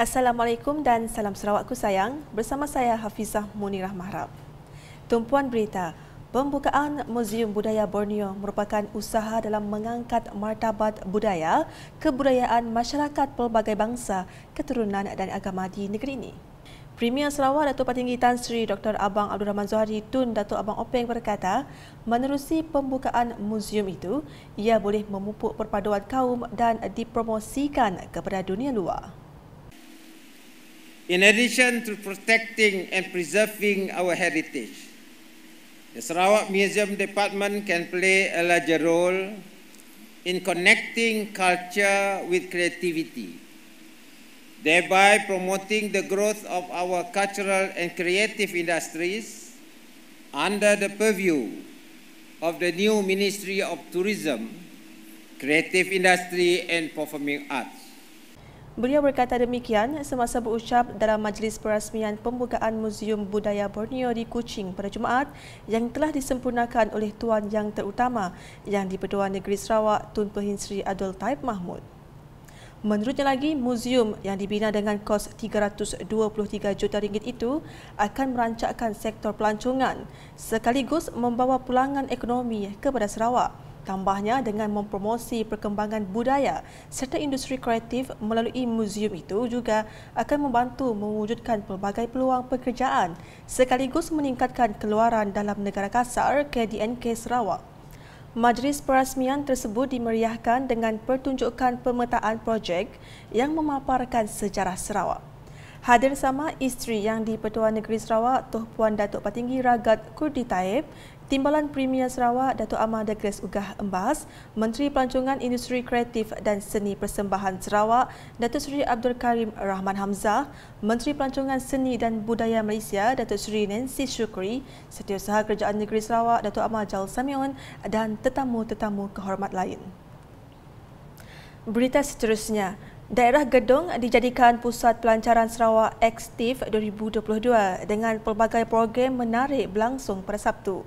Assalamualaikum dan salam Sarawakku sayang. Bersama saya Hafizah Munirah Mahrab. Tumpuan berita, pembukaan Museum Budaya Borneo merupakan usaha dalam mengangkat martabat budaya, kebudayaan masyarakat pelbagai bangsa, keturunan dan agama di negeri ini. Premier Sarawak Datuk Patinggi Tan Sri Dr. Abang Abdul Rahman Zohari Tun Datuk Abang Openg berkata, menerusi pembukaan muzium itu, ia boleh memupuk perpaduan kaum dan dipromosikan kepada dunia luar in addition to protecting and preserving our heritage. The Sarawak Museum Department can play a larger role in connecting culture with creativity, thereby promoting the growth of our cultural and creative industries under the purview of the new Ministry of Tourism, Creative Industry and Performing Arts. Beliau berkata demikian semasa berucap dalam majlis perasmian pembukaan Museum Budaya Borneo di Kuching pada Jumaat yang telah disempurnakan oleh Tuan Yang Terutama Yang di-Pertua Negeri Sarawak Tun Perhin Sri Abdul Taib Mahmud. Menurutnya lagi, museum yang dibina dengan kos 323 juta ringgit itu akan merancakkan sektor pelancongan sekaligus membawa pulangan ekonomi kepada Sarawak. Tambahnya dengan mempromosi perkembangan budaya serta industri kreatif melalui museum itu juga akan membantu mewujudkan pelbagai peluang pekerjaan sekaligus meningkatkan keluaran dalam negara kasar KDNK Sarawak. Majlis perasmian tersebut dimeriahkan dengan pertunjukan pemetaan projek yang memaparkan sejarah Sarawak. Hadir sama isteri yang di Pertuan Negeri Sarawak, Tuh Puan Datuk Patinggi Ragat Kurdi Taib Timbalan Premier Sarawak Datuk Amar Degres Ugah Embas, Menteri Pelancongan Industri Kreatif dan Seni Persembahan Sarawak Datuk Seri Abdul Karim Rahman Hamzah, Menteri Pelancongan Seni dan Budaya Malaysia Datuk Seri Nancy Shukri, Setiausaha Kerajaan Negeri Sarawak Datuk Amar Jal Samion dan tetamu-tetamu kehormat lain. Berita seterusnya, Daerah Gedong dijadikan pusat pelancaran Sarawak Aktif 2022 dengan pelbagai program menarik berlangsung pada Sabtu.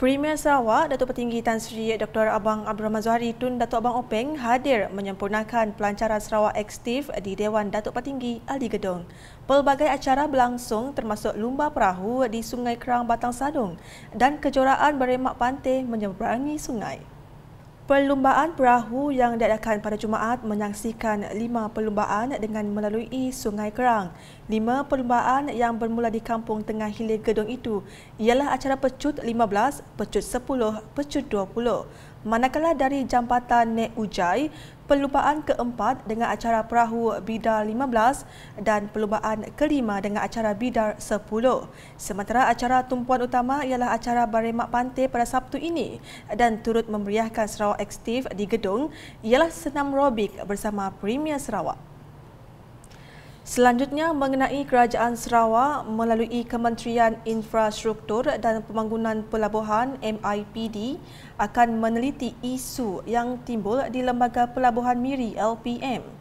Premier Sarawak, Datuk Petinggi Tan Sri Dr. Abang Abdul Rahman Zuhari Tun Datuk Abang Openg hadir menyempurnakan pelancaran Sarawak Aktif di Dewan Datuk Petinggi Ali Gedong. Pelbagai acara berlangsung termasuk lumba perahu di Sungai Kerang Batang Sadung dan kejuaraan beremak pantai menyeberangi sungai. Perlumbaan perahu yang diadakan pada Jumaat menyaksikan lima perlumbaan dengan melalui Sungai Kerang. Lima perlumbaan yang bermula di Kampung Tengah Hilir Gedung itu ialah acara Pecut 15, Pecut 10, Pecut 20. Manakala dari Jambatan Nek Ujai, perlumbaan keempat dengan acara perahu Bidar 15 dan perlumbaan kelima dengan acara Bidar 10. Sementara acara tumpuan utama ialah acara Baremak Pantai pada Sabtu ini dan turut memeriahkan Sarawak Aktif di gedung ialah senam robik bersama Premier Sarawak. Selanjutnya mengenai Kerajaan Sarawak melalui Kementerian Infrastruktur dan Pembangunan Pelabuhan MIPD akan meneliti isu yang timbul di Lembaga Pelabuhan Miri LPM.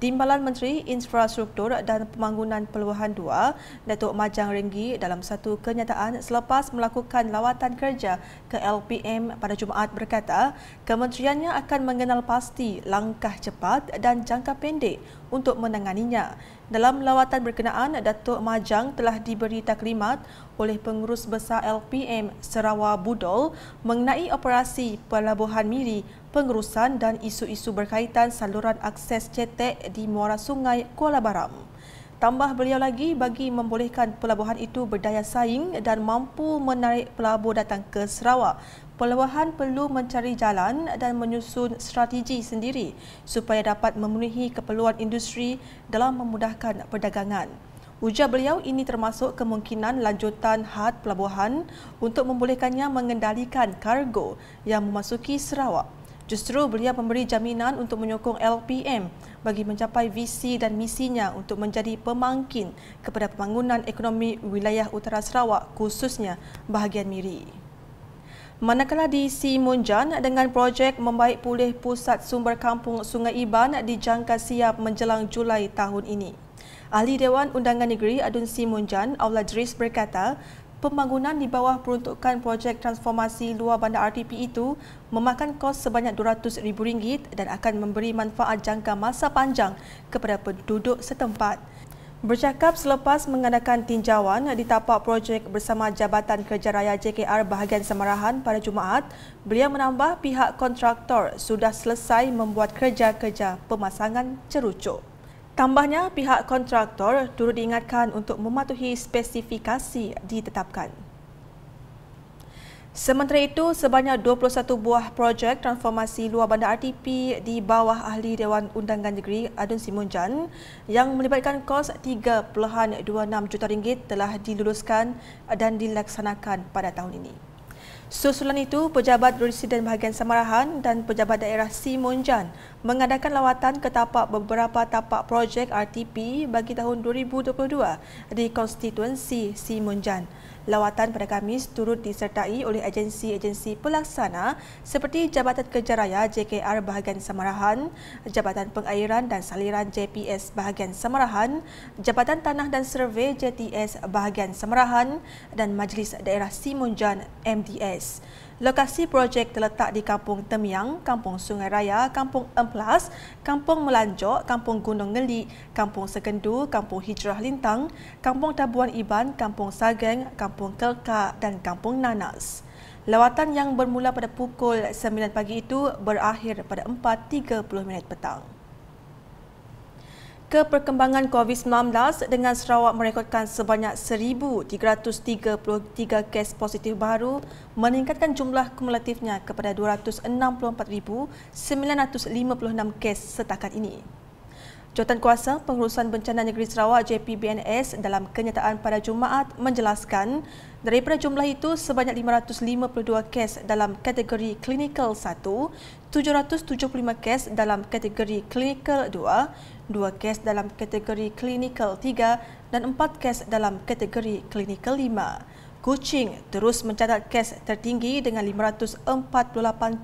Timbalan Menteri Infrastruktur dan Pembangunan Peluahan II, Datuk Majang Renggi dalam satu kenyataan selepas melakukan lawatan kerja ke LPM pada Jumaat berkata, kementeriannya akan mengenal pasti langkah cepat dan jangka pendek untuk menanganinya. Dalam lawatan berkenaan, Datuk Majang telah diberi taklimat oleh Pengurus Besar LPM Sarawak Budol mengenai operasi pelabuhan miri pengurusan dan isu-isu berkaitan saluran akses cetek di muara sungai Kuala Baram. Tambah beliau lagi bagi membolehkan pelabuhan itu berdaya saing dan mampu menarik pelabur datang ke Sarawak. Pelabuhan perlu mencari jalan dan menyusun strategi sendiri supaya dapat memenuhi keperluan industri dalam memudahkan perdagangan. Ujar beliau ini termasuk kemungkinan lanjutan had pelabuhan untuk membolehkannya mengendalikan kargo yang memasuki Sarawak. Justru beliau memberi jaminan untuk menyokong LPM bagi mencapai visi dan misinya untuk menjadi pemangkin kepada pembangunan ekonomi wilayah utara Sarawak khususnya bahagian Miri. Manakala di Simunjan dengan projek membaik pulih pusat sumber kampung Sungai Iban dijangka siap menjelang Julai tahun ini. Ahli Dewan Undangan Negeri Adun Simunjan, Aula Dris berkata, pembangunan di bawah peruntukan projek transformasi luar bandar RTP itu memakan kos sebanyak rm ringgit dan akan memberi manfaat jangka masa panjang kepada penduduk setempat. Bercakap selepas mengadakan tinjauan di tapak projek bersama Jabatan Kerja Raya JKR bahagian Semarahan pada Jumaat, beliau menambah pihak kontraktor sudah selesai membuat kerja-kerja pemasangan cerucuk. Tambahnya, pihak kontraktor turut diingatkan untuk mematuhi spesifikasi ditetapkan. Sementara itu, sebanyak 21 buah projek transformasi luar bandar RTP di bawah Ahli Dewan Undangan Negeri Adun Simunjan yang melibatkan kos 3.26 juta ringgit telah diluluskan dan dilaksanakan pada tahun ini. Susulan itu, Pejabat Residen Bahagian Samarahan dan Pejabat Daerah Simon Jan mengadakan lawatan ke tapak beberapa tapak projek RTP bagi tahun 2022 di konstituensi Simon Jan lawatan pada Khamis turut disertai oleh agensi-agensi pelaksana seperti Jabatan Kerja Raya JKR Bahagian Samarahan, Jabatan Pengairan dan Saliran JPS Bahagian Samarahan, Jabatan Tanah dan Survei JTS Bahagian Samarahan dan Majlis Daerah Simunjan MDS. Lokasi projek terletak di Kampung Temiang, Kampung Sungai Raya, Kampung Emplas, Kampung Melanjok, Kampung Gunung Ngeli, Kampung Sekendu, Kampung Hijrah Lintang, Kampung Tabuan Iban, Kampung Sageng, Kampung Kelka dan Kampung Nanas. Lawatan yang bermula pada pukul 9 pagi itu berakhir pada 4.30 minit petang ke perkembangan COVID-19 dengan Sarawak merekodkan sebanyak 1,333 kes positif baru meningkatkan jumlah kumulatifnya kepada 264,956 kes setakat ini. Jawatan Kuasa Pengurusan Bencana Negeri Sarawak JPBNS dalam kenyataan pada Jumaat menjelaskan daripada jumlah itu sebanyak 552 kes dalam kategori klinikal 1, 775 kes dalam kategori klinikal 2, dua kes dalam kategori klinikal 3 dan empat kes dalam kategori klinikal 5. Kuching terus mencatat kes tertinggi dengan 548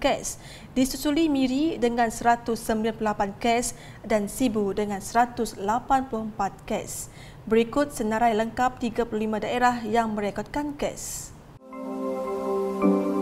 kes, disusuli Miri dengan 198 kes dan Sibu dengan 184 kes. Berikut senarai lengkap 35 daerah yang merekodkan kes. Música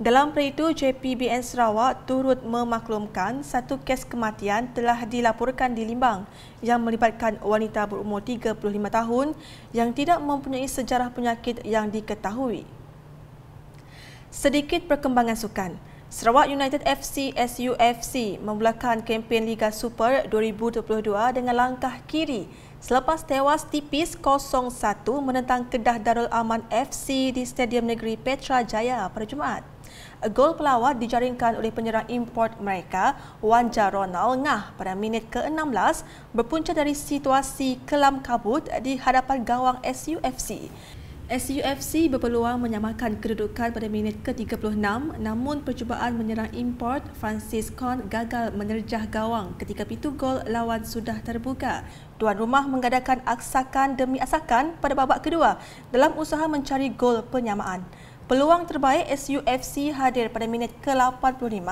Dalam peritu JPBN Sarawak turut memaklumkan satu kes kematian telah dilaporkan di Limbang yang melibatkan wanita berumur 35 tahun yang tidak mempunyai sejarah penyakit yang diketahui. Sedikit perkembangan sukan. Sarawak United FC SUFC memulakan kempen Liga Super 2022 dengan langkah kiri selepas tewas tipis 0-1 menentang Kedah Darul Aman FC di Stadium Negeri Petra Jaya pada Jumaat. Gol pelawat dijaringkan oleh penyerang import mereka, Wanja Ronald Ngah pada minit ke-16 berpunca dari situasi kelam kabut di hadapan gawang SUFC. SUFC berpeluang menyamakan kedudukan pada minit ke-36 namun percubaan menyerang import Francis Con gagal menerjah gawang ketika pintu gol lawan sudah terbuka. Tuan rumah menggadakan aksakan demi asakan pada babak kedua dalam usaha mencari gol penyamaan. Peluang terbaik SUFC hadir pada minit ke-85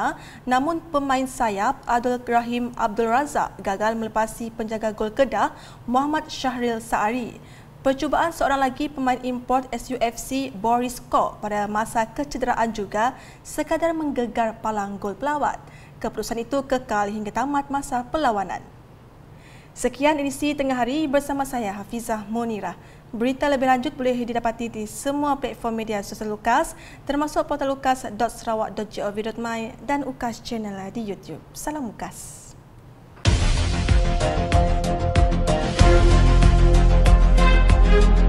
namun pemain sayap Adul Rahim Abdul Razak gagal melepasi penjaga gol Kedah Muhammad Syahril Sa'ari. Percubaan seorang lagi pemain import SUFC Boris Kok pada masa kecederaan juga sekadar menggegar palang gol pelawat. Keputusan itu kekal hingga tamat masa perlawanan. Sekian edisi tengah hari bersama saya Hafizah Munirah. Berita lebih lanjut boleh didapati di semua platform media sosial Lukas termasuk portal lukas.sarawak.gov.my dan Ukas channel di YouTube. Salam Lukas. Thank Thank you.